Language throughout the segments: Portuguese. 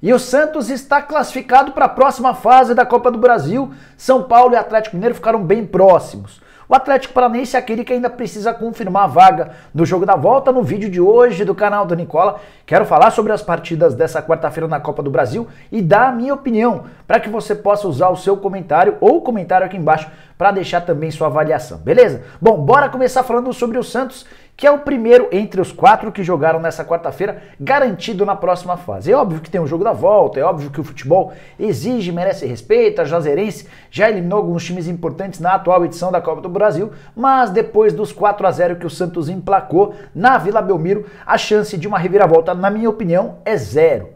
E o Santos está classificado para a próxima fase da Copa do Brasil. São Paulo e Atlético Mineiro ficaram bem próximos. O Atlético Paranaense é aquele que ainda precisa confirmar a vaga no jogo da volta. No vídeo de hoje do canal do Nicola, quero falar sobre as partidas dessa quarta-feira na Copa do Brasil e dar a minha opinião, para que você possa usar o seu comentário ou comentário aqui embaixo para deixar também sua avaliação, beleza? Bom, bora começar falando sobre o Santos, que é o primeiro entre os quatro que jogaram nessa quarta-feira, garantido na próxima fase. É óbvio que tem um jogo da volta, é óbvio que o futebol exige, merece respeito. A Jazeirense já eliminou alguns times importantes na atual edição da Copa do Brasil, mas depois dos 4 a 0 que o Santos emplacou na Vila Belmiro, a chance de uma reviravolta, na minha opinião, é zero.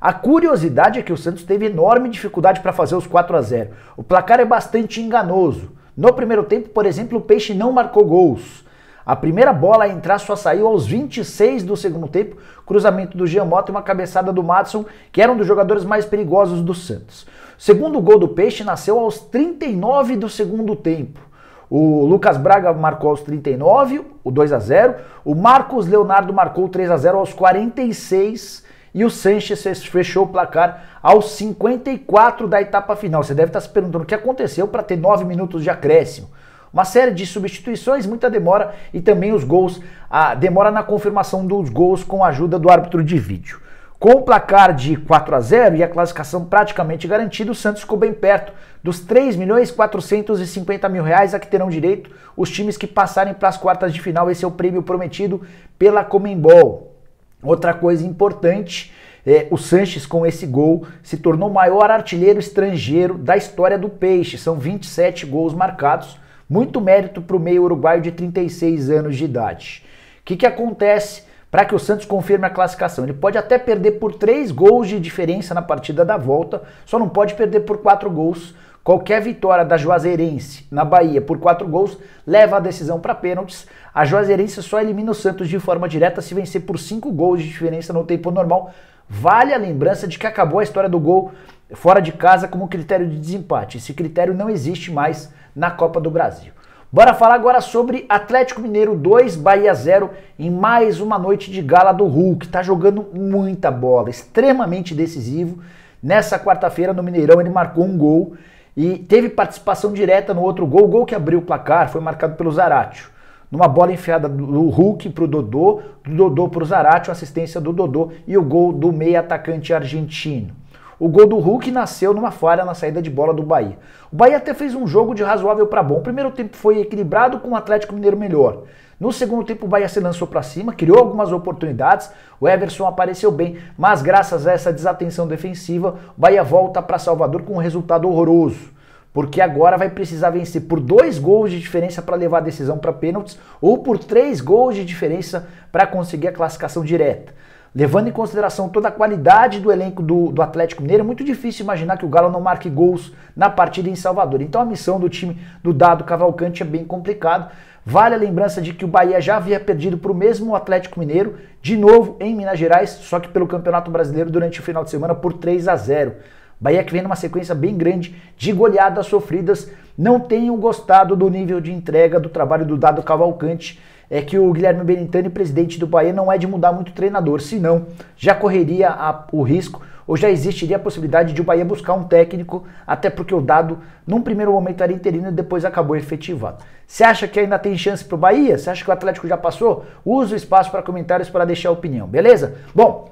A curiosidade é que o Santos teve enorme dificuldade para fazer os 4 a 0. O placar é bastante enganoso. No primeiro tempo, por exemplo, o Peixe não marcou gols. A primeira bola a entrar só saiu aos 26 do segundo tempo, cruzamento do Giamotto e uma cabeçada do Madison, que era um dos jogadores mais perigosos do Santos. segundo gol do Peixe nasceu aos 39 do segundo tempo. O Lucas Braga marcou aos 39, o 2 a 0. O Marcos Leonardo marcou 3 a 0 aos 46 e o Sanches fechou o placar aos 54 da etapa final. Você deve estar se perguntando o que aconteceu para ter 9 minutos de acréscimo uma série de substituições, muita demora e também os gols, a demora na confirmação dos gols com a ajuda do árbitro de vídeo. Com o placar de 4 a 0 e a classificação praticamente garantida, o Santos ficou bem perto dos 3 milhões 450 mil reais a que terão direito os times que passarem para as quartas de final. Esse é o prêmio prometido pela Comembol. Outra coisa importante é, o Sanches, com esse gol, se tornou o maior artilheiro estrangeiro da história do Peixe. São 27 gols marcados. Muito mérito para o meio uruguaio de 36 anos de idade. O que, que acontece para que o Santos confirme a classificação? Ele pode até perder por 3 gols de diferença na partida da volta, só não pode perder por 4 gols. Qualquer vitória da Juazeirense na Bahia por 4 gols leva a decisão para pênaltis. A Juazeirense só elimina o Santos de forma direta se vencer por 5 gols de diferença no tempo normal. Vale a lembrança de que acabou a história do gol fora de casa como critério de desempate. Esse critério não existe mais na Copa do Brasil. Bora falar agora sobre Atlético Mineiro 2, Bahia 0, em mais uma noite de gala do Hulk. Tá jogando muita bola, extremamente decisivo. Nessa quarta-feira no Mineirão ele marcou um gol e teve participação direta no outro gol. O gol que abriu o placar foi marcado pelo Zaratio. Numa bola enfiada do Hulk pro Dodô, do Dodô pro Zaratio, assistência do Dodô e o gol do meia atacante argentino. O gol do Hulk nasceu numa falha na saída de bola do Bahia. O Bahia até fez um jogo de razoável para bom. O primeiro tempo foi equilibrado com o Atlético Mineiro melhor. No segundo tempo, o Bahia se lançou para cima, criou algumas oportunidades. O Everson apareceu bem, mas graças a essa desatenção defensiva, o Bahia volta para Salvador com um resultado horroroso porque agora vai precisar vencer por dois gols de diferença para levar a decisão para pênaltis ou por três gols de diferença para conseguir a classificação direta. Levando em consideração toda a qualidade do elenco do, do, Atlético Mineiro, é muito difícil imaginar que o Galo não marque gols na partida em Salvador. Então a missão do time do Dado Cavalcante é bem complicada. Vale a lembrança de que o Bahia já havia perdido para o mesmo Atlético Mineiro, de novo em Minas Gerais, só que pelo Campeonato Brasileiro durante o final de semana por 3 a 0. Bahia que vem numa sequência bem grande de goleadas sofridas. Não tenham gostado do nível de entrega do trabalho do Dado Cavalcante é que o Guilherme Benintani, presidente do Bahia, não é de mudar muito o treinador, senão já correria a, o risco ou já existiria a possibilidade de o Bahia buscar um técnico, até porque o dado, num primeiro momento, era interino e depois acabou efetivado. Você acha que ainda tem chance para o Bahia? Você acha que o Atlético já passou? Usa o espaço para comentários para deixar a opinião, beleza? Bom,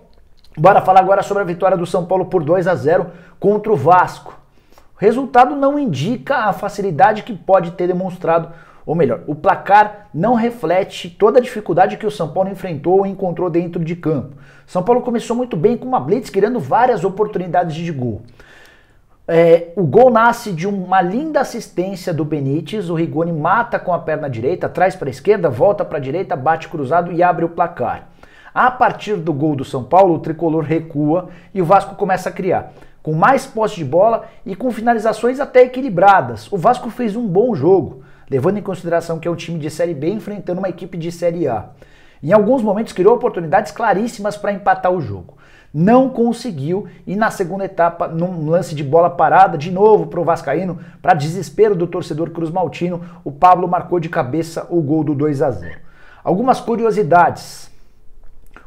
bora falar agora sobre a vitória do São Paulo por 2 a 0 contra o Vasco. O resultado não indica a facilidade que pode ter demonstrado ou melhor, o placar não reflete toda a dificuldade que o São Paulo enfrentou ou encontrou dentro de campo. São Paulo começou muito bem com uma blitz, criando várias oportunidades de gol. É, o gol nasce de uma linda assistência do Benítez. O Rigoni mata com a perna direita, traz para a esquerda, volta para a direita, bate cruzado e abre o placar. A partir do gol do São Paulo, o tricolor recua e o Vasco começa a criar. Com mais posse de bola e com finalizações até equilibradas. O Vasco fez um bom jogo levando em consideração que é um time de Série B enfrentando uma equipe de Série A. Em alguns momentos criou oportunidades claríssimas para empatar o jogo. Não conseguiu e na segunda etapa, num lance de bola parada, de novo para o Vascaíno, para desespero do torcedor Cruz Maltino, o Pablo marcou de cabeça o gol do 2 a 0. Algumas curiosidades.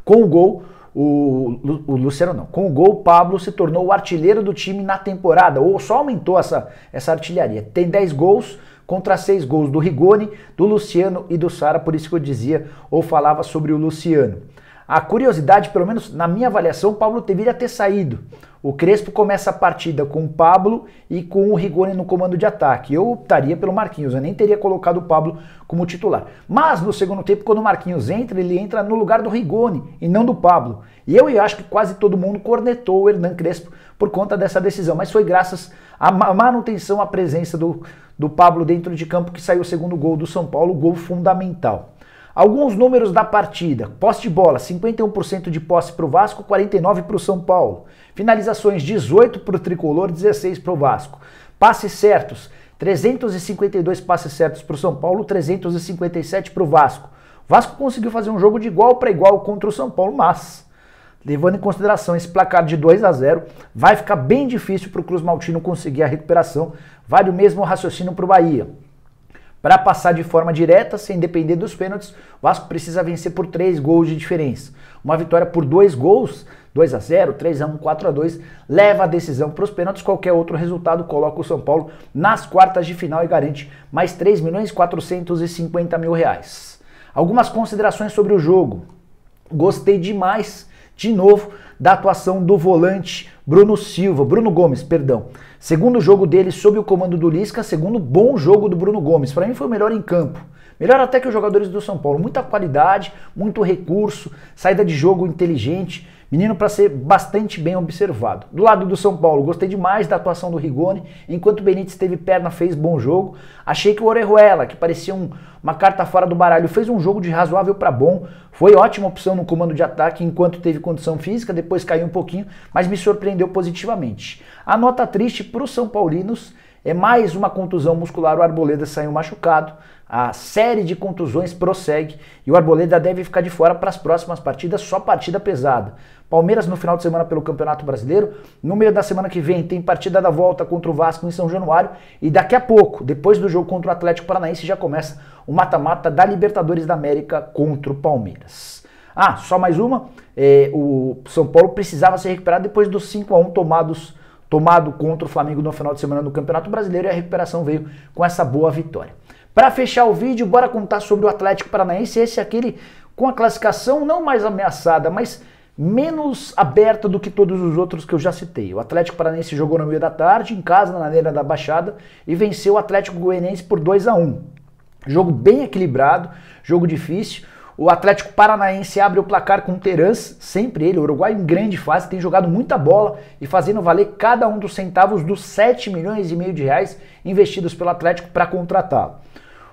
Com o gol, o, o, Luciano não. Com o gol, o Pablo se tornou o artilheiro do time na temporada, ou só aumentou essa, essa artilharia. Tem 10 gols, contra seis gols do Rigoni, do Luciano e do Sara, por isso que eu dizia ou falava sobre o Luciano. A curiosidade, pelo menos na minha avaliação, o Pablo deveria ter saído. O Crespo começa a partida com o Pablo e com o Rigoni no comando de ataque. Eu optaria pelo Marquinhos, eu nem teria colocado o Pablo como titular. Mas no segundo tempo, quando o Marquinhos entra, ele entra no lugar do Rigoni e não do Pablo. E eu acho que quase todo mundo cornetou o Hernan Crespo por conta dessa decisão. Mas foi graças à manutenção, à presença do, do Pablo dentro de campo que saiu o segundo gol do São Paulo, gol fundamental. Alguns números da partida: posse de bola, 51% de posse para o Vasco, 49% para o São Paulo. Finalizações: 18 para o Tricolor, 16 para o Vasco. Passes certos: 352 passes certos para o São Paulo, 357 para o Vasco. Vasco conseguiu fazer um jogo de igual para igual contra o São Paulo, mas Levando em consideração esse placar de 2 a 0, vai ficar bem difícil para o Cruz Maltino conseguir a recuperação. Vale o mesmo raciocínio para o Bahia. Para passar de forma direta, sem depender dos pênaltis, o Vasco precisa vencer por 3 gols de diferença. Uma vitória por 2 gols, 2 a 0, 3 a 1, 4 a 2, leva a decisão para os pênaltis. Qualquer outro resultado coloca o São Paulo nas quartas de final e garante mais 3 milhões 450 mil reais. Algumas considerações sobre o jogo. Gostei demais de novo, da atuação do volante Bruno Silva, Bruno Gomes, perdão. Segundo jogo dele sob o comando do Lisca, segundo bom jogo do Bruno Gomes. Para mim foi o melhor em campo. Melhor até que os jogadores do São Paulo. Muita qualidade, muito recurso, saída de jogo inteligente. Menino para ser bastante bem observado. Do lado do São Paulo, gostei demais da atuação do Rigoni. Enquanto o Benítez teve perna, fez bom jogo. Achei que o Orejuela, que parecia um, uma carta fora do baralho, fez um jogo de razoável para bom. Foi ótima opção no comando de ataque enquanto teve condição física, depois caiu um pouquinho, mas me surpreendeu positivamente. A nota triste para os São Paulinos é mais uma contusão muscular, o Arboleda saiu machucado, a série de contusões prossegue e o Arboleda deve ficar de fora para as próximas partidas, só partida pesada. Palmeiras no final de semana pelo Campeonato Brasileiro, no meio da semana que vem tem partida da volta contra o Vasco em São Januário e daqui a pouco, depois do jogo contra o Atlético Paranaense, já começa o mata-mata da Libertadores da América contra o Palmeiras. Ah, só mais uma, é, o São Paulo precisava se recuperar depois dos 5 a 1 tomados tomado contra o Flamengo no final de semana no Campeonato Brasileiro e a recuperação veio com essa boa vitória. Para fechar o vídeo, bora contar sobre o Atlético Paranaense, esse é aquele com a classificação não mais ameaçada, mas menos aberta do que todos os outros que eu já citei. O Atlético Paranaense jogou no meio da tarde, em casa, na Arena da Baixada, e venceu o Atlético Goianiense por 2 a 1 Jogo bem equilibrado, jogo difícil. O Atlético Paranaense abre o placar com o sempre ele, o Uruguai em grande fase, tem jogado muita bola e fazendo valer cada um dos centavos dos 7 milhões e meio de reais investidos pelo Atlético para contratá-lo.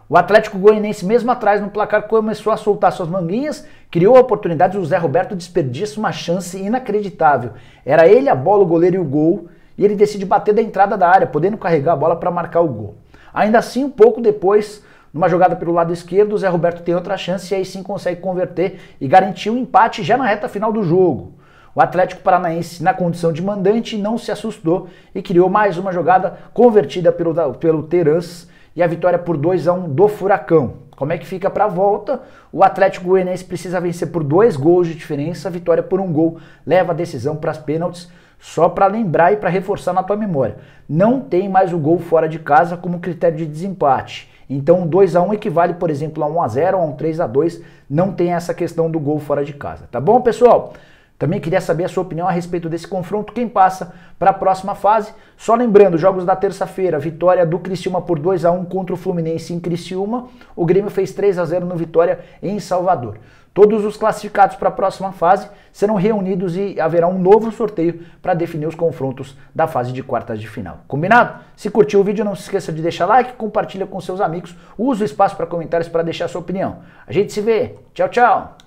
O Atlético Goianense, mesmo atrás no placar, começou a soltar suas manguinhas, criou oportunidades, o Zé Roberto desperdiça uma chance inacreditável. Era ele a bola, o goleiro e o gol, e ele decide bater da entrada da área, podendo carregar a bola para marcar o gol. Ainda assim, um pouco depois, numa jogada pelo lado esquerdo, o Zé Roberto tem outra chance e aí sim consegue converter e garantir o um empate já na reta final do jogo. O Atlético Paranaense, na condição de mandante, não se assustou e criou mais uma jogada convertida pelo, pelo Terans e a vitória por 2 a 1 um do Furacão. Como é que fica para a volta? O Atlético Goianiense precisa vencer por dois gols de diferença, a vitória por um gol leva a decisão para as pênaltis. Só para lembrar e para reforçar na tua memória, não tem mais o gol fora de casa como critério de desempate. Então, 2 a 1 equivale, por exemplo, a 1 a 0, a um 3 a 2, não tem essa questão do gol fora de casa, tá bom, pessoal? Também queria saber a sua opinião a respeito desse confronto, quem passa para a próxima fase. Só lembrando, jogos da terça-feira, vitória do Criciúma por 2 a 1 contra o Fluminense em Criciúma. O Grêmio fez 3 a 0 no Vitória em Salvador. Todos os classificados para a próxima fase serão reunidos e haverá um novo sorteio para definir os confrontos da fase de quartas de final. Combinado? Se curtiu o vídeo, não se esqueça de deixar like, compartilha com seus amigos, use o espaço para comentários para deixar sua opinião. A gente se vê. Tchau, tchau.